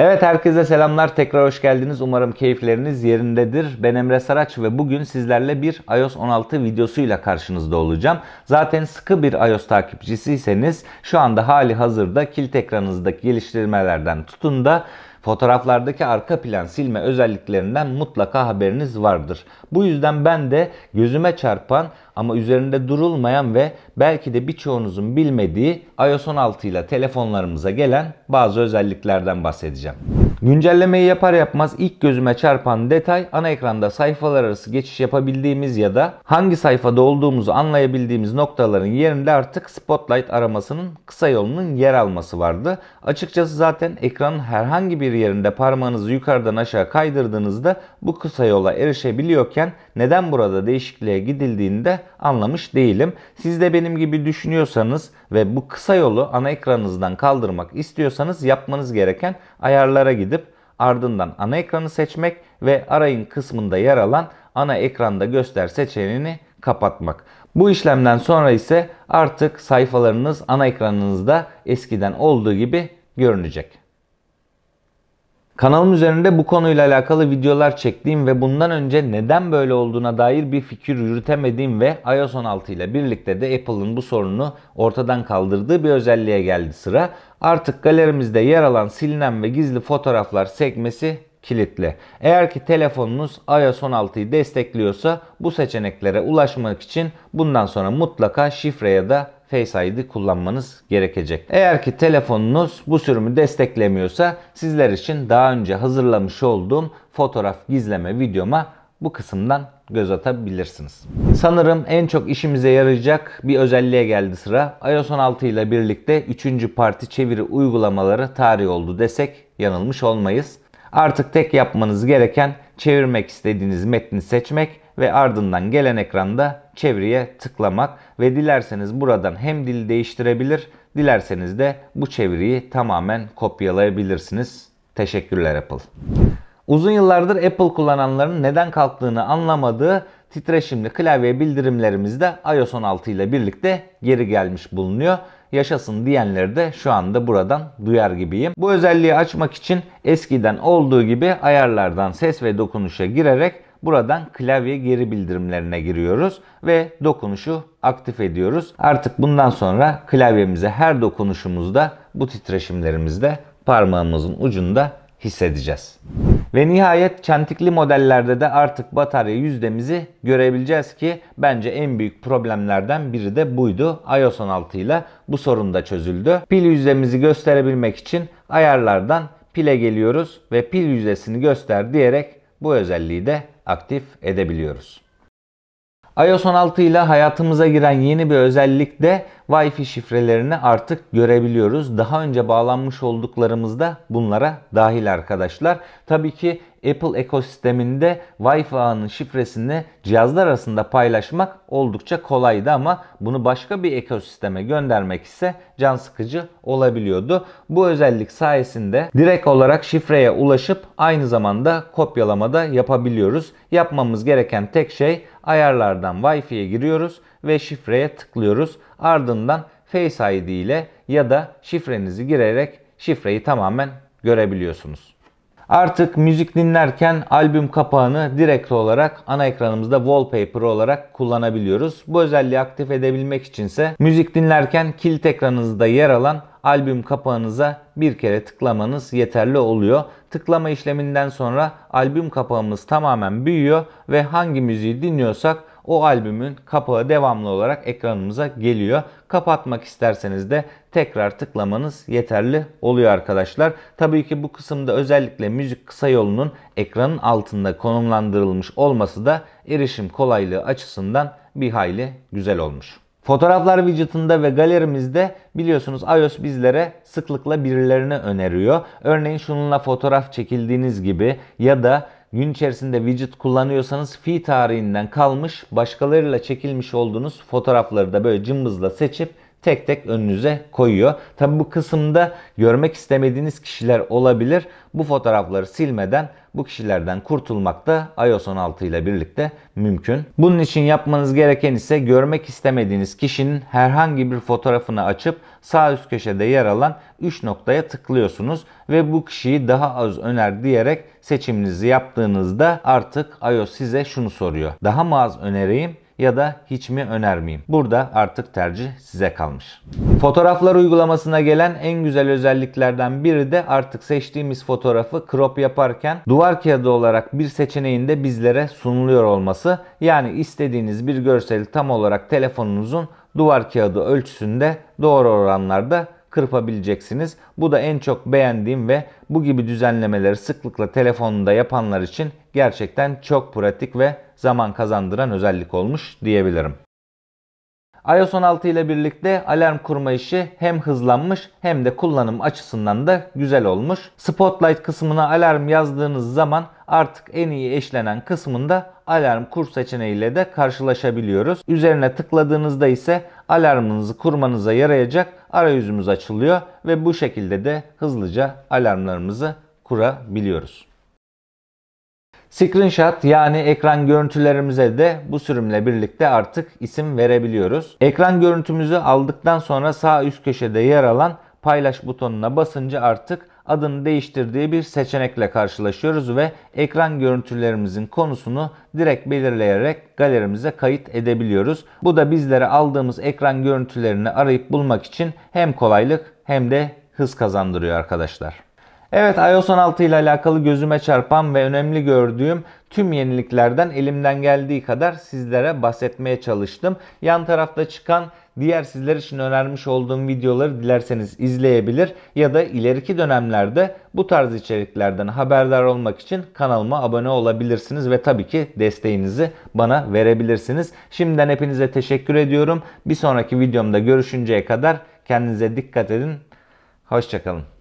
Evet herkese selamlar. Tekrar hoş geldiniz. Umarım keyifleriniz yerindedir. Ben Emre Saraç ve bugün sizlerle bir iOS 16 videosuyla karşınızda olacağım. Zaten sıkı bir iOS takipçisiyseniz şu anda hali hazırda kilit ekranınızdaki geliştirmelerden tutun da Fotoğraflardaki arka plan silme özelliklerinden mutlaka haberiniz vardır. Bu yüzden ben de gözüme çarpan ama üzerinde durulmayan ve belki de birçoğunuzun bilmediği iOS 16 ile telefonlarımıza gelen bazı özelliklerden bahsedeceğim. Güncellemeyi yapar yapmaz ilk gözüme çarpan detay ana ekranda sayfalar arası geçiş yapabildiğimiz ya da hangi sayfada olduğumuzu anlayabildiğimiz noktaların yerinde artık Spotlight aramasının kısa yolunun yer alması vardı. Açıkçası zaten ekranın herhangi bir yerinde parmağınızı yukarıdan aşağı kaydırdığınızda bu kısa yola erişebiliyorken neden burada değişikliğe gidildiğini de anlamış değilim. Siz de benim gibi düşünüyorsanız ve bu kısa yolu ana ekranınızdan kaldırmak istiyorsanız yapmanız gereken ayarlara gidip ardından ana ekranı seçmek ve arayın kısmında yer alan ana ekranda göster seçeneğini kapatmak. Bu işlemden sonra ise artık sayfalarınız ana ekranınızda eskiden olduğu gibi görünecek. Kanalım üzerinde bu konuyla alakalı videolar çektiğim ve bundan önce neden böyle olduğuna dair bir fikir yürütemediğim ve iOS 16 ile birlikte de Apple'ın bu sorunu ortadan kaldırdığı bir özelliğe geldi sıra. Artık galerimizde yer alan silinen ve gizli fotoğraflar sekmesi kilitli. Eğer ki telefonunuz iOS 16'yı destekliyorsa bu seçeneklere ulaşmak için bundan sonra mutlaka şifre ya da Face ID kullanmanız gerekecek. Eğer ki telefonunuz bu sürümü desteklemiyorsa sizler için daha önce hazırlamış olduğum fotoğraf gizleme videoma bu kısımdan göz atabilirsiniz. Sanırım en çok işimize yarayacak bir özelliğe geldi sıra. iOS 16 ile birlikte 3. parti çeviri uygulamaları tarih oldu desek yanılmış olmayız. Artık tek yapmanız gereken çevirmek istediğiniz metni seçmek ve ardından gelen ekranda çeviriye tıklamak ve dilerseniz buradan hem dil değiştirebilir, dilerseniz de bu çeviriyi tamamen kopyalayabilirsiniz. Teşekkürler Apple. Uzun yıllardır Apple kullananların neden kalktığını anlamadığı titreşimli klavye bildirimlerimiz de iOS 16 ile birlikte geri gelmiş bulunuyor. Yaşasın diyenleri de şu anda buradan duyar gibiyim. Bu özelliği açmak için eskiden olduğu gibi ayarlardan ses ve dokunuşa girerek Buradan klavye geri bildirimlerine giriyoruz ve dokunuşu aktif ediyoruz. Artık bundan sonra klavyemize her dokunuşumuzda bu titreşimlerimizde parmağımızın ucunda hissedeceğiz. Ve nihayet çentikli modellerde de artık batarya yüzdemizi görebileceğiz ki bence en büyük problemlerden biri de buydu. iOS 16 ile bu sorun da çözüldü. Pil yüzdemizi gösterebilmek için ayarlardan pile geliyoruz ve pil yüzdesini göster diyerek bu özelliği de aktif edebiliyoruz. iOS 16 ile hayatımıza giren yeni bir özellik de Wi-Fi şifrelerini artık görebiliyoruz. Daha önce bağlanmış olduklarımız da bunlara dahil arkadaşlar. Tabii ki Apple ekosisteminde Wi-Fi ağının şifresini cihazlar arasında paylaşmak oldukça kolaydı ama bunu başka bir ekosisteme göndermek ise can sıkıcı olabiliyordu. Bu özellik sayesinde direkt olarak şifreye ulaşıp aynı zamanda kopyalama da yapabiliyoruz. Yapmamız gereken tek şey ayarlardan Wi-Fi'ye giriyoruz ve şifreye tıklıyoruz. Ardından Face ID ile ya da şifrenizi girerek şifreyi tamamen görebiliyorsunuz. Artık müzik dinlerken albüm kapağını direkt olarak ana ekranımızda wallpaper olarak kullanabiliyoruz. Bu özelliği aktif edebilmek içinse müzik dinlerken kilit ekranınızda yer alan albüm kapağınıza bir kere tıklamanız yeterli oluyor. Tıklama işleminden sonra albüm kapağımız tamamen büyüyor ve hangi müziği dinliyorsak o albümün kapağı devamlı olarak ekranımıza geliyor. Kapatmak isterseniz de tekrar tıklamanız yeterli oluyor arkadaşlar. Tabii ki bu kısımda özellikle müzik kısa yolunun ekranın altında konumlandırılmış olması da erişim kolaylığı açısından bir hayli güzel olmuş. Fotoğraflar widget'ında ve galerimizde biliyorsunuz iOS bizlere sıklıkla birilerini öneriyor. Örneğin şununla fotoğraf çekildiğiniz gibi ya da gün içerisinde widget kullanıyorsanız fi tarihinden kalmış başkalarıyla çekilmiş olduğunuz fotoğrafları da böyle cımbızla seçip tek tek önünüze koyuyor. Tabi bu kısımda görmek istemediğiniz kişiler olabilir. Bu fotoğrafları silmeden bu kişilerden kurtulmak da iOS 16 ile birlikte mümkün. Bunun için yapmanız gereken ise görmek istemediğiniz kişinin herhangi bir fotoğrafını açıp sağ üst köşede yer alan 3 noktaya tıklıyorsunuz ve bu kişiyi daha az öner diyerek seçiminizi yaptığınızda artık iOS size şunu soruyor. Daha mı az önereyim ya da hiç mi önermeyeyim? Burada artık tercih size kalmış. Fotoğraflar uygulamasına gelen en güzel özelliklerden biri de artık seçtiğimiz fotoğrafı crop yaparken duvar kağıdı olarak bir seçeneğinde bizlere sunuluyor olması. Yani istediğiniz bir görseli tam olarak telefonunuzun duvar kağıdı ölçüsünde doğru oranlarda kırpabileceksiniz. Bu da en çok beğendiğim ve bu gibi düzenlemeleri sıklıkla telefonunda yapanlar için gerçekten çok pratik ve zaman kazandıran özellik olmuş diyebilirim. iOS 16 ile birlikte alarm kurma işi hem hızlanmış hem de kullanım açısından da güzel olmuş. Spotlight kısmına alarm yazdığınız zaman artık en iyi eşlenen kısmında alarm kur seçeneğiyle de karşılaşabiliyoruz. Üzerine tıkladığınızda ise alarmınızı kurmanıza yarayacak arayüzümüz açılıyor ve bu şekilde de hızlıca alarmlarımızı kurabiliyoruz. Screenshot yani ekran görüntülerimize de bu sürümle birlikte artık isim verebiliyoruz. Ekran görüntümüzü aldıktan sonra sağ üst köşede yer alan paylaş butonuna basınca artık adını değiştirdiği bir seçenekle karşılaşıyoruz ve ekran görüntülerimizin konusunu direkt belirleyerek galerimize kayıt edebiliyoruz. Bu da bizlere aldığımız ekran görüntülerini arayıp bulmak için hem kolaylık hem de hız kazandırıyor arkadaşlar. Evet iOS 16 ile alakalı gözüme çarpan ve önemli gördüğüm tüm yeniliklerden elimden geldiği kadar sizlere bahsetmeye çalıştım. Yan tarafta çıkan Diğer sizler için önermiş olduğum videoları dilerseniz izleyebilir ya da ileriki dönemlerde bu tarz içeriklerden haberdar olmak için kanalıma abone olabilirsiniz ve tabii ki desteğinizi bana verebilirsiniz. Şimdiden hepinize teşekkür ediyorum. Bir sonraki videomda görüşünceye kadar kendinize dikkat edin. Hoşçakalın.